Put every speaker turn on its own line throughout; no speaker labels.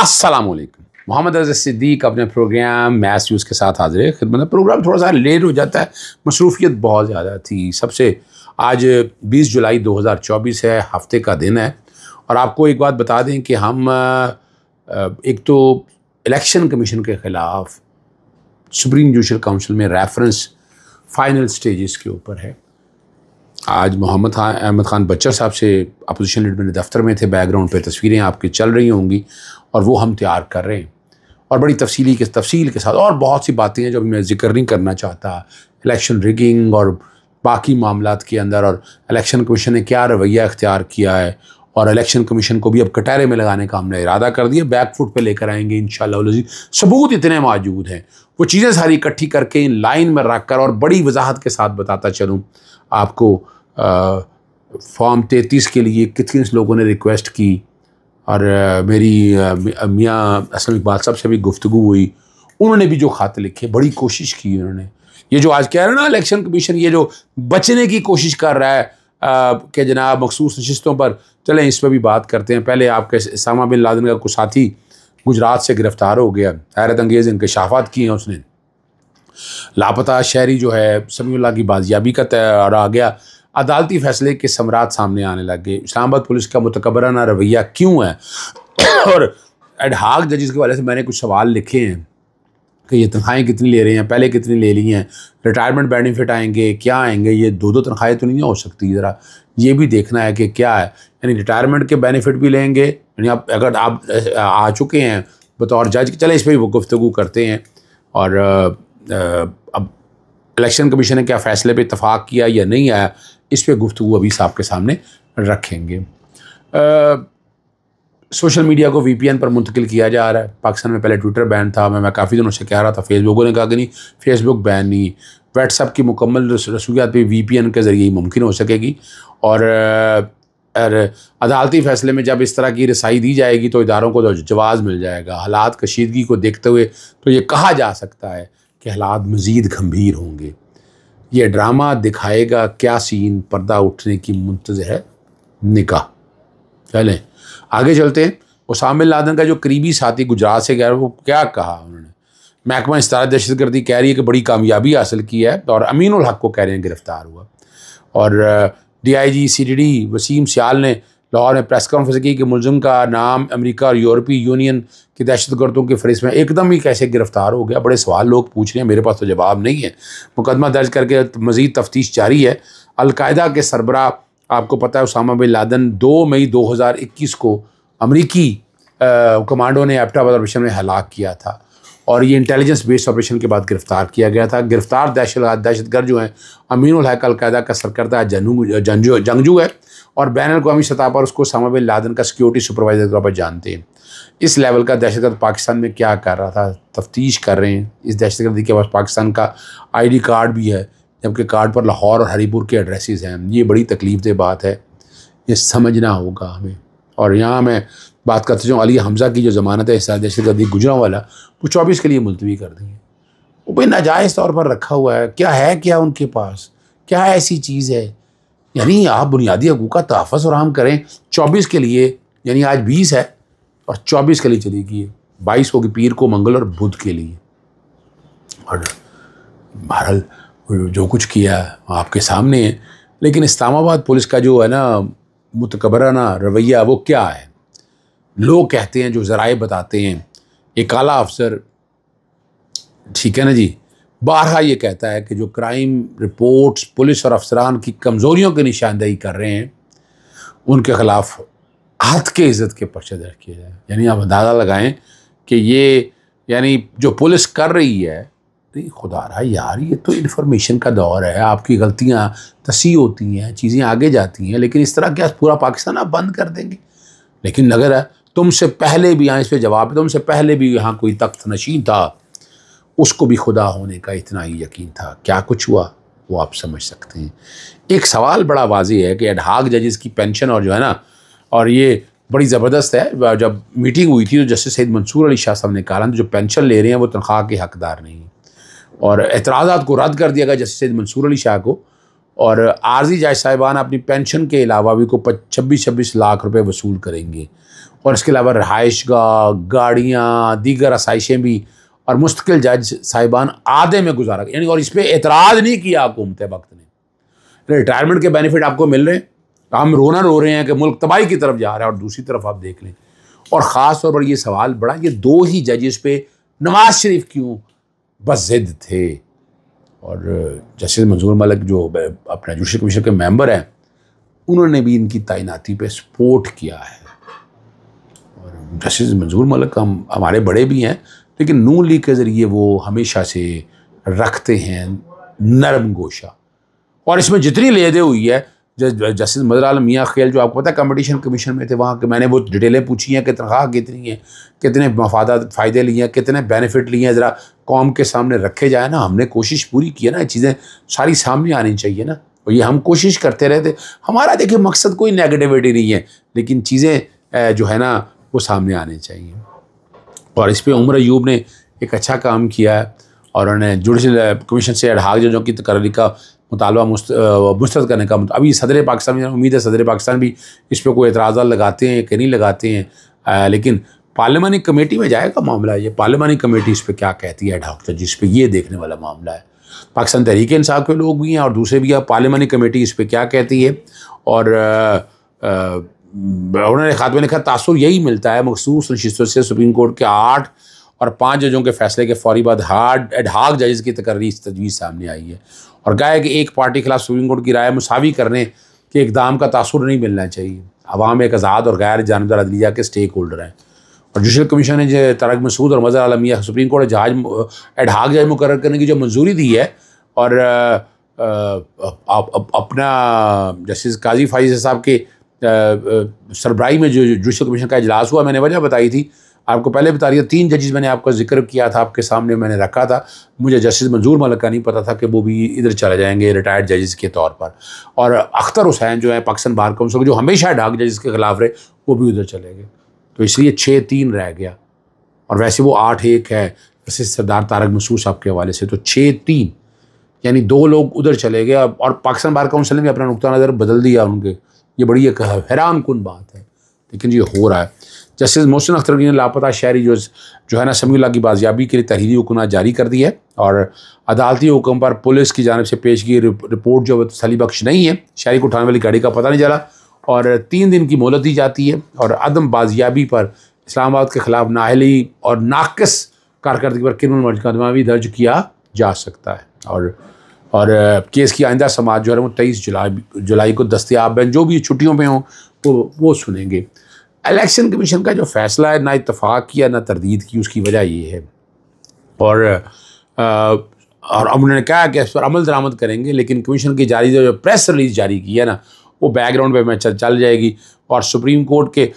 अस्सलाम वालेकुम मोहम्मद अजर सिद्दीक अपने प्रोग्राम मैथ यूज़ के साथ हाजिर खिदमत प्रोग्राम थोड़ा सा लेट हो जाता है मसरूफियत बहुत ज़्यादा थी सबसे आज 20 जुलाई 2024 है हफ्ते का दिन है और आपको एक बात बता दें कि हम एक तो इलेक्शन कमीशन के ख़िलाफ़ सुप्रीम जुडिशल काउंसिल में रेफरेंस फाइनल स्टेजेस के ऊपर है आज मोहम्मद खान अहमद ख़ान बच्चर साहब से अपोजिशन लीडर मेरे दफ्तर में थे बैकग्राउंड पे तस्वीरें आपके चल रही होंगी और वो हम तैयार कर रहे हैं और बड़ी तफसीली के तफसील के साथ और बहुत सी बातें हैं जो मैं जिक्र नहीं करना चाहता इलेक्शन रिगिंग और बाकी मामला के अंदर और इलेक्शन कमीशन ने क्या रवैया इख्तियार किया है और इलेक्शन कमीशन को भी अब कटारे में लगाने का हमने इरादा कर दिया बैकफुट पे लेकर आएंगे इन सबूत इतने मौजूद हैं वो चीज़ें सारी इकट्ठी करके इन लाइन में रख कर और बड़ी वजाहत के साथ बताता चलूँ आपको फॉर्म तैतीस के लिए कितने लोगों ने रिक्वेस्ट की और मेरी मियाँ असल इकबाल साहब से भी गुफ्तु हुई उन्होंने भी जो खाते लिखे बड़ी कोशिश की उन्होंने ये जो आज कह रहे हैं ना इलेक्शन कमीशन ये जो बचने की कोशिश कर रहा है के जनाब मखसूस नशस्तों पर चलें इस पर भी बात करते हैं पहले आपके इसामा बिन लादन का कुछ साथी गुजरात से गिरफ़्तार हो गया हैरत अंगेज़ शाफ़ात किए हैं उसने लापता शहरी जो है समीउल्ला की बाजियाबी का तैयार आ गया अदालती फैसले के समरात सामने आने लग गए इस्लामाबाद पुलिस का मतकबराना रवैया क्यों है और एडहाक जजिस के वाले से मैंने कुछ सवाल लिखे हैं कि ये तनख्वाहें कितनी ले रहे हैं पहले कितनी ले ली हैं रिटायरमेंट बेनिफिट आएंगे क्या आएंगे ये दो दो तनख्वाहें तो नहीं हो सकती ज़रा ये भी देखना है कि क्या है यानी रिटायरमेंट के बेनिफिट भी लेंगे यानी आप अगर आप आ चुके हैं बतौर जज चले इस पर भी गुफ्तु करते हैं और अब इलेक्शन कमीशन ने क्या फ़ैसले पर इतफाक़ किया या नहीं आया इस पर गुफ्तु अभी साहब के सामने रखेंगे सोशल मीडिया को वीपीएन पर मुंतकिल किया जा रहा है पाकिस्तान में पहले ट्विटर बैन था मैं मैं काफ़ी दिनों से कह रहा था फेसबुकों ने कहा कि नहीं फेसबुक बैन नहीं व्हाट्सअप की मुकम्मल रसूखियात भी वी के ज़रिए ही मुमकिन हो सकेगी और अदालती फैसले में जब इस तरह की रसाई दी जाएगी तो इदारों को तो जवाब मिल जाएगा हालात कशीदगी को देखते हुए तो ये कहा जा सकता है कि हालात मज़ीद गंभीर होंगे ये ड्रामा दिखाएगा क्या सीन पर्दा उठने की मुंतज़ है निका चलें आगे चलते हैं उसाम लादन का जो करीबी साथी गुजरात से गया वो क्या कहा उन्होंने महकमा दहशत दहशतगर्दी कह रही है कि बड़ी कामयाबी हासिल की है और अमीन हक को कह रहे हैं गिरफ्तार हुआ और डीआईजी सीडीडी वसीम सियाल ने लाहौर में प्रेस कॉन्फ्रेंस की कि मुलजम का नाम अमेरिका और यूरोपीय यूनियन के दहशत गर्दों के फहरिस्त में एकदम ही कैसे गिरफ्तार हो गया बड़े सवाल लोग पूछ रहे हैं मेरे पास तो जवाब नहीं है मुकदमा दर्ज करके मजीद तफ्तीश जारी है अलकायदा के सरबरा आपको पता है उसामा बिन लादन 2 मई 2021 को अमरीकी कमांडो ने एप्टाबाद ऑपरेशन में हलाक किया था और ये इंटेलिजेंस बेस्ड ऑपरेशन के बाद गिरफ्तार किया गया था गिरफ्तार दहशत दहशतगर्द जो हैं अमीन उलहक अलकायदा का सरकर्दा जनू जंगजू है और बैन अवी सतह पर उसको सामा बिन लादन का सिक्योरिटी सुपरवाइजर के तौर पर जानते हैं इस लेवल का दहशतगर्द पाकिस्तान में क्या कर रहा था तफ्तीश कर रहे हैं इस दहशतगर्दी के पास पाकिस्तान का आईडी कार्ड भी है जबकि कार्ड पर लाहौर और हरीपुर के एड्रेसेस हैं ये बड़ी तकलीफ दे बात है ये समझना होगा हमें और यहाँ मैं बात करते जाऊँ अली हमजा की जो ज़मानत है दहशत गर्दी गुजरा वाला वो चौबीस के लिए मुलतवी कर दी है वो भाई नाजायज़ तौर पर रखा हुआ है क्या है क्या उनके पास क्या ऐसी चीज़ है यानी आप बुनियादी हकूक़ का तहफ़ फराम करें चौबीस के लिए यानी आज बीस है और चौबीस के लिए चली गई है बाईस होगी पीर को मंगल और बुध के लिए और बहरहाल जो कुछ किया आपके सामने है लेकिन इस्लामाबाद पुलिस का जो है ना मुतकबराना रवैया वो क्या है लोग कहते हैं जो ज़राए बताते हैं एक आला अफसर ठीक है ना जी बारहा ये कहता है कि जो क्राइम रिपोर्ट्स पुलिस और अफसरान की कमज़ोरियों की निशानदेही कर रहे हैं उनके ख़िलाफ़ हाथ के इज़्ज़त के पर्चे दर्ज किए जाए यानी आप अंदाज़ा लगाएं कि ये यानी जो पुलिस कर रही है नहीं तो खुदा रहा यार ये तो इन्फॉर्मेशन का दौर है आपकी गलतियाँ तसी होती हैं चीज़ें आगे जाती हैं लेकिन इस तरह क्या पूरा पाकिस्तान आप बंद कर देंगे लेकिन अगर तुमसे पहले भी यहाँ इस पर जवाब तुमसे पहले भी यहाँ कोई तख्त नशीन था उसको भी खुदा होने का इतना ही यकीन था क्या कुछ हुआ वो आप समझ सकते हैं एक सवाल बड़ा वाजी है कि एडहाक जजेस की पेंशन और जो है ना और ये बड़ी ज़बरदस्त है जब मीटिंग हुई थी तो जस्टिस सैद मंसूर अली शाह साहब ने कहा तो जो पेंशन ले रहे हैं वो तनख्वाह के हकदार नहीं और एतराज़ात को रद्द कर दिया गया जैसे सैद मंसूर अली शाह को और आर्जी जाय साहिबान अपनी पेंशन के अलावा भी को छब्बीस छब्बीस लाख रुपए वसूल करेंगे और इसके अलावा रहाइश गाड़ियाँ दीगर आसाइशें भी और मुस्तकिल जज साहिबान आधे में गुजारा यानी और इस पर एतराज़ नहीं किया हुकूमत वक्त ने रिटायरमेंट के बेनिफिट आपको मिल रहे हैं हम रोना रो रहे हैं कि मुल्क तबाही की तरफ जा रहा है और दूसरी तरफ आप देख लें और ख़ास तौर पर यह सवाल बड़ा ये दो ही जजेस पे नवाज शरीफ क्यों बस जिद थे और जस्टिस मंजूर मलिक जो अपना जुडिशल कमीशन के मेंबर हैं उन्होंने भी इनकी तैनाती पे सपोर्ट किया है और जस्टिस मंजूर मलिक हम हमारे बड़े भी हैं लेकिन नू लीग के ज़रिए वो हमेशा से रखते हैं नरम गोशा और इसमें जितनी लेदे हुई है जस्टिस मदर आल मियाँ खेल जो आपको पता है कंपटीशन कमीशन में थे वहाँ के मैंने वो डिटेलें पूछी हैं कि तनख्वाह कितनी है कितने मफादा फ़ायदे लिए हैं कितने बेनिफिट लिए हैं ज़रा कौम के सामने रखे जाए ना हमने कोशिश पूरी की है ना चीज़ें सारी सामने आनी चाहिए ना और ये हम कोशिश करते रहते हमारा देखिए मकसद कोई नेगेटिविटी नहीं है लेकिन चीज़ें जो है ना वो सामने आनी चाहिए और इस पर उम्र यूब ने एक अच्छा काम किया है और उन्होंने जुडिशल कमीशन से अड़हाक जो की तकर्री का मुतालबा मुस्तरद करने का अभी सदर पाकिस्तान में उम्मीद है सदर पाकिस्तान भी इस पर कोई एतराज़ा लगाते हैं कि नहीं लगाते हैं लेकिन पार्लियामानी कमेटी में जाएगा मामला ये पार्लियामानी कमेटी इस पर क्या कहती है डॉक्टर जिस पर ये देखने वाला मामला है पाकिस्तान तहरीक इंसाफ के लोग भी हैं और दूसरे भी पार्लियामानी कमेटी इस पर क्या कहती है और उन्होंने खात्मे में लिखा तासुर यही मिलता है मखसूस नशस्तों से सुप्रीम कोर्ट के आठ और पाँच जजों के फैसले के फौरी बाद हार्ड एड हाक जजेस की तकर्री तजवीज़ सामने आई है और गाय है कि एक पार्टी के खिलाफ सुप्रीम कोर्ट की राय मुसावी करने के इकदाम का तासुर नहीं मिलना चाहिए अवाम एक आज़ाद और गैर जानबदार अदलिया के स्टेक होल्डर हैं और जुडिशल कमीशन ने जो तारक मसूद और मजर आलमिया सुप्रीम कोर्ट ने जहाज एडहाक जहाज मुकर करने की जो मंजूरी दी है और अपना जस्टिस काजी फाइज साहब के सरबराही में जो जुडिशल कमीशन का अजलास हुआ मैंने वजह बताई थी आपको पहले बता रही तीन जजेज मैंने आपका जिक्र किया था आपके सामने मैंने रखा था मुझे जस्टिस मंजूर मलिक का नहीं पता था कि वो भी इधर चले जाएंगे रिटायर्ड जजेस के तौर पर और अख्तर हुसैन जो है पाकिस्तान बार काउंसिल जो हमेशा डाक जजेस के खिलाफ रहे वो भी उधर चले गए तो इसलिए छः तीन रह गया और वैसे वो आठ एक है वैसे सरदार तारक मसूद साहब के हवाले से तो छः तीन यानी दो लोग उधर चले गए और पाकिस्तान बार काउंसिल ने अपना नुकता नज़र बदल दिया उनके ये बड़ी एक हैरान कन बात है लेकिन ये हो रहा है जस्टिस मोहसिन अख्तर ने लापता शहरी जो जो है ना समयुल्ला की बाजियाबी के लिए तहरीरी हुक्मनामा जारी कर दी है और अदालती हुक्म पर पुलिस की जानब से पेश की रिपोर्ट जो तसली बख्श नहीं है शहरी को उठाने वाली गाड़ी का पता नहीं चला और तीन दिन की मोहलत दी जाती है और अदम बाजियाबी पर इस्लामाबाद के ख़िलाफ़ नाहली और नाकस कारकर्दगी पर क्रिमिनल मुकदमा भी दर्ज किया जा सकता है और और केस की आइंदा समाज जो है वो तेईस जुलाई जुलाई को दस्तियाब हैं जो भी छुट्टियों में हों तो वो सुनेंगे इलेक्शन कमीशन का जो फैसला है ना इतफाक़ किया ना तरदीद की उसकी वजह ये है और आ, और उन्होंने कहा कि इस पर अमल दरामद करेंगे लेकिन कमीशन की जारी जो प्रेस रिलीज़ जारी की है ना वो बैकग्राउंड पे मैं चल जाएगी और सुप्रीम कोर्ट के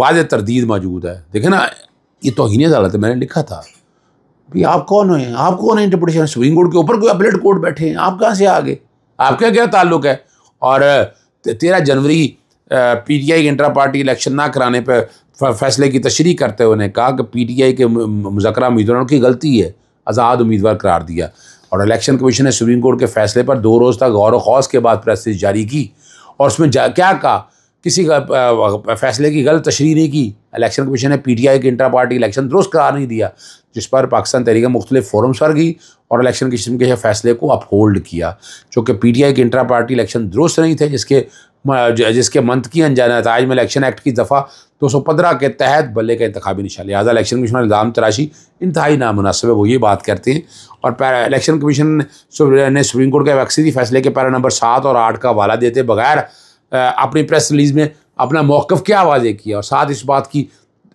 वाज तरदीद मौजूद है देखे ना ये नहीं अदालत है मैंने लिखा था भाई आप कौन हैं आप कौन है इंटरप्रटेशन सुप्रीम कोर्ट के ऊपर कोई अपलेट कोर्ट बैठे हैं आप कहाँ से आ गए आपका क्या ताल्लुक है और तेरह जनवरी पी टी आई के इंटरा पार्टी इलेक्शन ना कराने पर फैसले की तशरी करते हुए कहा कि पी टी आई के मुजकरा उम्मीदवारों की गलती है आज़ाद उम्मीदवार करार दिया और इलेक्शन कमीशन ने सुप्रीम कोर्ट के फैसले पर दो रोज़ तक गौर व खौस के बाद प्रेस जारी की और उसमें जा क्या कहा किसी का फैसले की गलत तशरी नहीं की इलेक्शन कमीशन ने पीटीआई के इंटर पार्टी इलेक्शन दुरुस्त करार नहीं दिया जिस पर पाकिस्तान तहरीक मुख्तलिफ फोरम्स पर गई और इलेक्शन कमीशन के फैसले को अपहोल्ड किया चूँकि पी टी आई के इंटर पार्टी इलेक्शन दुरुस्त नहीं थे जिसके जिसके मंथ की अनजाना नतज में इलेक्शन एक्ट की दफ़ा दो सौ पंद्रह के तहत बल्ले का इंतबी निशान लिहाजा इलेक्शन कमीशन इल्ज़ाम तराशी इंतहाई नामनासिब है वो ये बात करते हैं और इलेक्शन कमीशन ने सुप्रीम कोर्ट के वक्सी फैसले के पैरा नंबर सात और आठ का हवाला देते बगैर अपनी प्रेस रिलीज़ में अपना मौक़ क्या वाजे किया और साथ इस बात की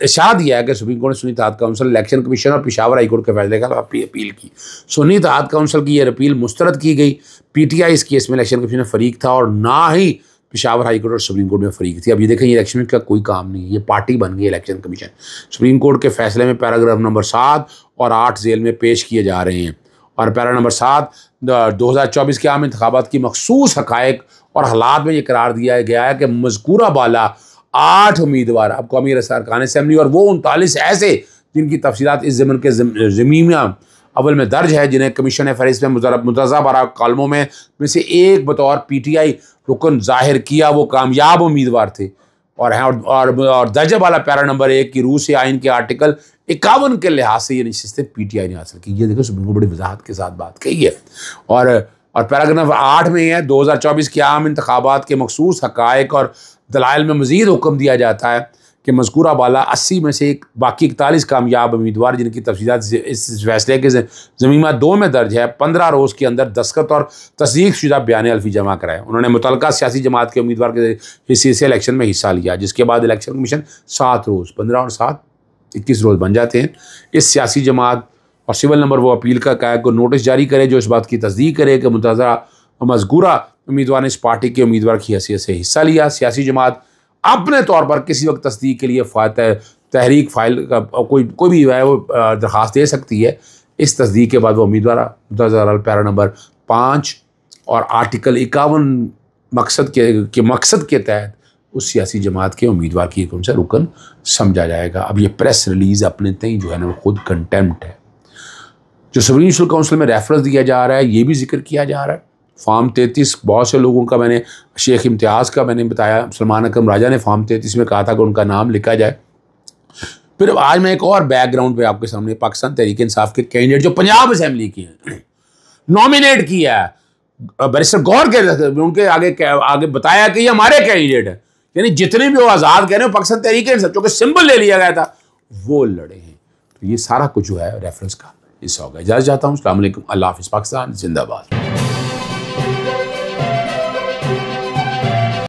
इशा दिया है कि सुप्रीम कोर्ट ने सुनी तहत काउंसिल इलेक्शन कमीशन और पिशावर हाईकोर्ट के फैसले का अपनी अपील की सुनी तहत काउंसिल की यह अपील मुस्तरद की गई पी टी आई इस केस में इलेक्शन कमीशन फरीक था और ना ही पिशावर हाई कोर्ट और सुप्रीम कोर्ट में फरीक थी अब ये देखें ये इलेक्शन का कोई काम नहीं है ये पार्टी बन गई इलेक्शन कमीशन सुप्रीम कोर्ट के फैसले में पैराग्राफ नंबर सात और आठ जेल में पेश किए जा रहे हैं और पैरा नंबर सात दो हज़ार चौबीस के आम इंतबात की मखसूस हक़ और हालात में ये करार दिया गया है कि मजकूरा बाला आठ उम्मीदवार अब कौमी खान असम्बली और वो उनतालीस ऐसे जिनकी तफसीत इस जमन के जमीन अवल में दर्ज है जिन्हें कमीशन ने फहरिस्त में मुतजा बारा कॉलमों में में से एक बतौर पी टी आई रुकन जाहिर किया वो कामयाब उम्मीदवार थे और हैं और, और, दर्ज वाला पैरा नंबर एक की रूस आइन के आर्टिकल इक्यावन के लिहाज से ये नशस्तें पी टी आई ने हासिल की ये देखो सुप्रीम कोर्ट बड़ी वजाहत के साथ बात कही है और और पैराग्राफ आठ में है दो हज़ार चौबीस के आम इंतबात के मखसूस हक़ और दलाइल में मज़ीद हुक्म दिया जाता है कि मजकूर बाला अस्सी में से एक बाकी इकतालीस कामयाब उम्मीदवार जिनकी तफसीत इस फैसले के जमीमा दो में दर्ज है पंद्रह रोज़ के अंदर दस्खत और तस्दीक शुदा बयान अल्फी जमा कराए उन्होंने मुतल सियासी जमात के उम्मीदवार के हिस्से से इलेक्शन में हिस्सा लिया जिसके बाद इलेक्शन कमीशन सात रोज़ पंद्रह और सात इक्कीस रोज़ बन जाते हैं इस सियासी जमात और सिविल नंबर वो अपील का कायक को नोटिस जारी करे जो इस बात की तस्दीक करे कि मुतजरा मजकूर उम्मीदवार ने इस पार्टी के उम्मीदवार की हैसियत से हिस्सा लिया सियासी जमात अपने तौर पर किसी वक्त तस्दीक के लिए तहरीक फाइल का कोई कोई भी जो है वो दरख्वास्त दे सकती है इस तस्दीक के बाद वो उम्मीदवार दस हज़ार पैरा नंबर पाँच और आर्टिकल इक्यावन मकसद के के मकसद के तहत उस सियासी जमात के उम्मीदवार की कौन सा रुकन समझा जाएगा अब ये प्रेस रिलीज़ अपने तय जो है ना वो खुद कंटेम्प्ट है जो सुप्रीम काउंसिल में रेफरेंस दिया जा रहा है ये भी जिक्र किया जा रहा है फार्म तैंतीस बहुत से लोगों का मैंने शेख इम्तियाज़ का मैंने बताया सलमान अकरम राजा ने फार्म तैंतीस में कहा था कि उनका नाम लिखा जाए फिर आज मैं एक और बैकग्राउंड पे आपके सामने पाकिस्तान तहरीक इंसाफ के कैंडिडेट जो पंजाब असम्बली की हैं नॉमिनेट किया है बैरिस्टर गौर कह रहे थे उनके आगे आगे बताया कि ये हमारे कैंडिडेट हैं यानी जितने भी वो आज़ाद कह रहे हैं पाकिस्तान तहरीक इंसाफ जो कि सिंबल ले लिया गया था वो लड़े हैं तो ये सारा कुछ जो है रेफरेंस का हिस्सा होगा इजाज़ चाहता हूँ अल्लाह हाफिज़ पाकिस्तान जिंदाबाद